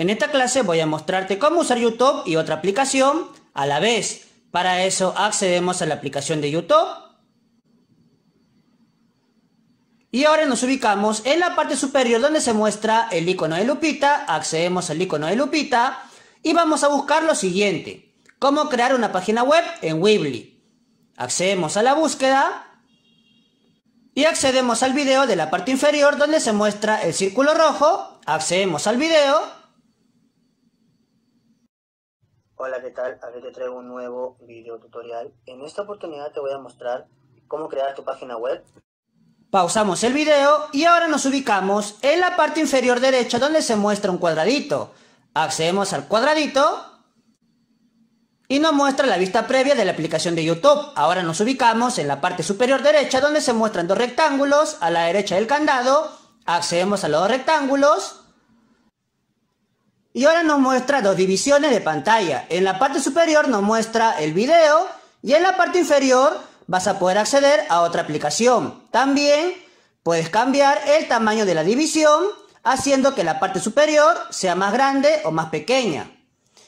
En esta clase voy a mostrarte cómo usar YouTube y otra aplicación a la vez. Para eso accedemos a la aplicación de YouTube. Y ahora nos ubicamos en la parte superior donde se muestra el icono de Lupita. Accedemos al icono de Lupita y vamos a buscar lo siguiente. Cómo crear una página web en Weebly. Accedemos a la búsqueda y accedemos al video de la parte inferior donde se muestra el círculo rojo. Accedemos al video Hola, ¿qué tal? Aquí te traigo un nuevo video tutorial. En esta oportunidad te voy a mostrar cómo crear tu página web. Pausamos el video y ahora nos ubicamos en la parte inferior derecha donde se muestra un cuadradito. Accedemos al cuadradito y nos muestra la vista previa de la aplicación de YouTube. Ahora nos ubicamos en la parte superior derecha donde se muestran dos rectángulos. A la derecha del candado accedemos a los dos rectángulos y ahora nos muestra dos divisiones de pantalla. En la parte superior nos muestra el video y en la parte inferior vas a poder acceder a otra aplicación. También puedes cambiar el tamaño de la división haciendo que la parte superior sea más grande o más pequeña.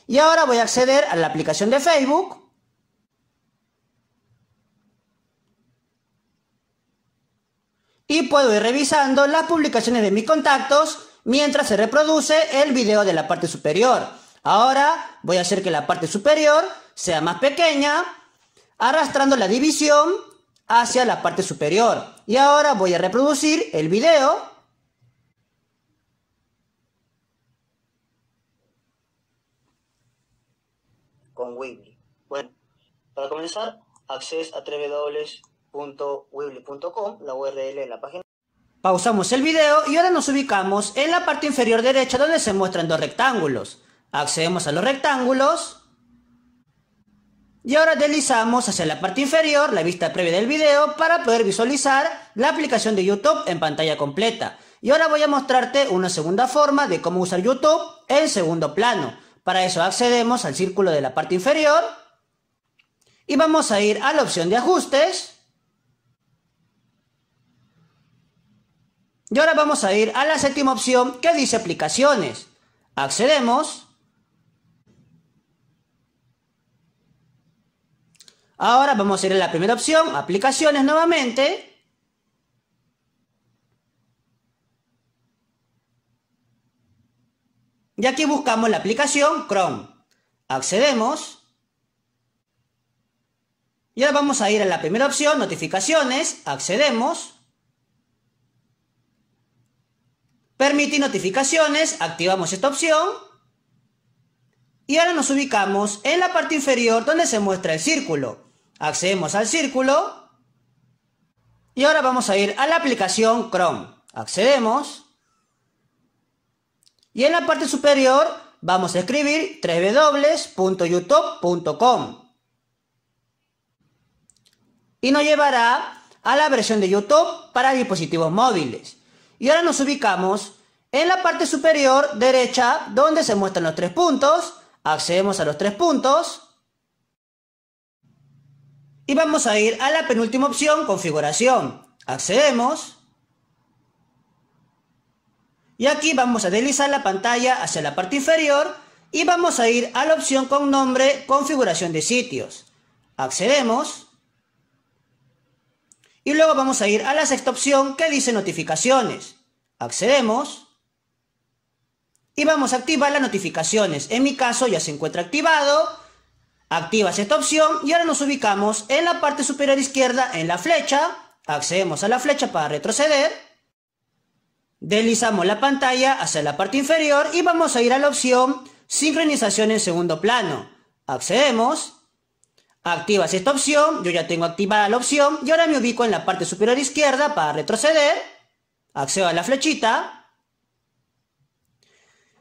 Y ahora voy a acceder a la aplicación de Facebook. Y puedo ir revisando las publicaciones de mis contactos mientras se reproduce el video de la parte superior. Ahora voy a hacer que la parte superior sea más pequeña, arrastrando la división hacia la parte superior. Y ahora voy a reproducir el video. Con Weebly. Bueno, para comenzar, acceso a www.weebly.com, la URL de la página. Pausamos el video y ahora nos ubicamos en la parte inferior derecha donde se muestran dos rectángulos. Accedemos a los rectángulos. Y ahora deslizamos hacia la parte inferior, la vista previa del video, para poder visualizar la aplicación de YouTube en pantalla completa. Y ahora voy a mostrarte una segunda forma de cómo usar YouTube en segundo plano. Para eso accedemos al círculo de la parte inferior y vamos a ir a la opción de ajustes Y ahora vamos a ir a la séptima opción que dice aplicaciones. Accedemos. Ahora vamos a ir a la primera opción, aplicaciones nuevamente. Y aquí buscamos la aplicación Chrome. Accedemos. Y ahora vamos a ir a la primera opción, notificaciones, accedemos. Permitir notificaciones, activamos esta opción. Y ahora nos ubicamos en la parte inferior donde se muestra el círculo. Accedemos al círculo. Y ahora vamos a ir a la aplicación Chrome. Accedemos. Y en la parte superior vamos a escribir www.youtube.com. Y nos llevará a la versión de YouTube para dispositivos móviles. Y ahora nos ubicamos en la parte superior derecha donde se muestran los tres puntos. Accedemos a los tres puntos. Y vamos a ir a la penúltima opción, configuración. Accedemos. Y aquí vamos a deslizar la pantalla hacia la parte inferior y vamos a ir a la opción con nombre configuración de sitios. Accedemos. Y luego vamos a ir a la sexta opción que dice notificaciones. Accedemos. Y vamos a activar las notificaciones. En mi caso ya se encuentra activado. Activa esta opción y ahora nos ubicamos en la parte superior izquierda en la flecha. Accedemos a la flecha para retroceder. Deslizamos la pantalla hacia la parte inferior y vamos a ir a la opción sincronización en segundo plano. Accedemos Activas esta opción, yo ya tengo activada la opción y ahora me ubico en la parte superior izquierda para retroceder. Accedo a la flechita.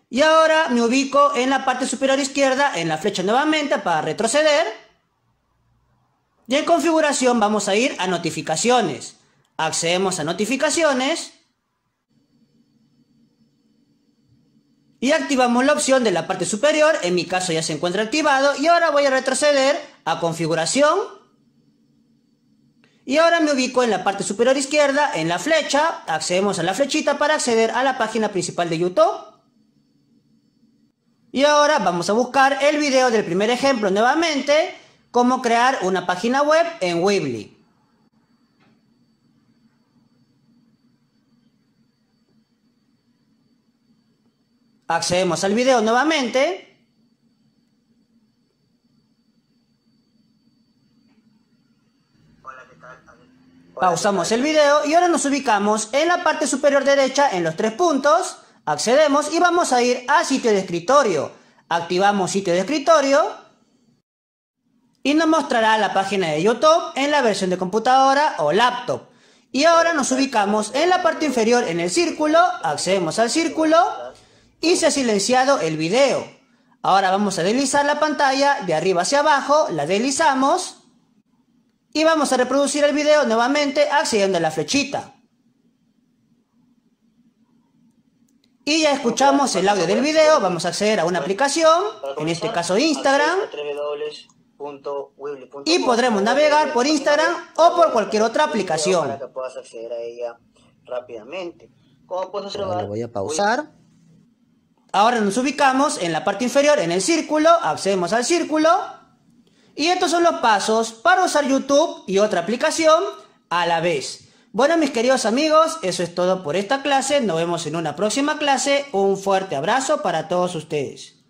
Y ahora me ubico en la parte superior izquierda en la flecha nuevamente para retroceder. Y en configuración vamos a ir a notificaciones. Accedemos a notificaciones. Y activamos la opción de la parte superior, en mi caso ya se encuentra activado y ahora voy a retroceder a configuración. Y ahora me ubico en la parte superior izquierda, en la flecha. Accedemos a la flechita para acceder a la página principal de YouTube. Y ahora vamos a buscar el video del primer ejemplo nuevamente, cómo crear una página web en Weebly. Accedemos al video nuevamente. Pausamos el video y ahora nos ubicamos en la parte superior derecha en los tres puntos. Accedemos y vamos a ir a sitio de escritorio. Activamos sitio de escritorio y nos mostrará la página de YouTube en la versión de computadora o laptop. Y ahora nos ubicamos en la parte inferior en el círculo, accedemos al círculo y se ha silenciado el video. Ahora vamos a deslizar la pantalla de arriba hacia abajo, la deslizamos y vamos a reproducir el video nuevamente accediendo a la flechita. Y ya escuchamos el audio del video, vamos a acceder a una aplicación, en este caso Instagram, y podremos navegar por Instagram o por cualquier otra aplicación. que a ella rápidamente. voy a pausar. Ahora nos ubicamos en la parte inferior, en el círculo, accedemos al círculo y estos son los pasos para usar YouTube y otra aplicación a la vez. Bueno, mis queridos amigos, eso es todo por esta clase. Nos vemos en una próxima clase. Un fuerte abrazo para todos ustedes.